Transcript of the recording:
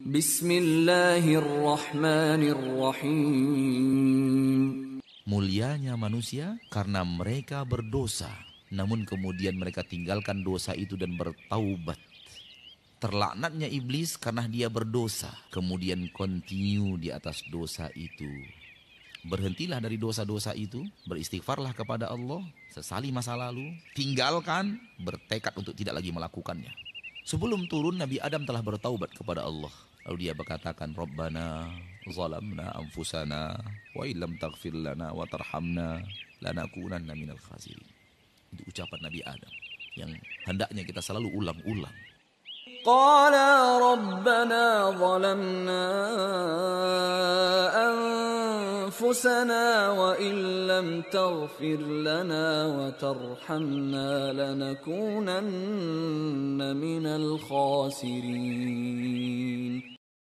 Bismillahirrahmanirrahim. Mulianya manusia karena mereka berdosa, namun kemudian mereka tinggalkan dosa itu dan bertaubat. Terlaknatnya iblis karena dia berdosa, kemudian continue di atas dosa itu. Berhentilah dari dosa-dosa itu, beristighfarlah kepada Allah, sesali masa lalu, tinggalkan, bertekad untuk tidak lagi melakukannya. Sebelum turun Nabi Adam telah bertaubat kepada Allah. Lalu dia berkatakan, "Rabbana zalamna anfusana wa illam taghfir lana wa tarhamna lanakunanna minal khasirin." Itu ucapan Nabi Adam yang hendaknya kita selalu ulang-ulang. Qala rabbana zalamna anfusana wa illam taghfir lana wa tarhamna lanakunanna من الخاسرين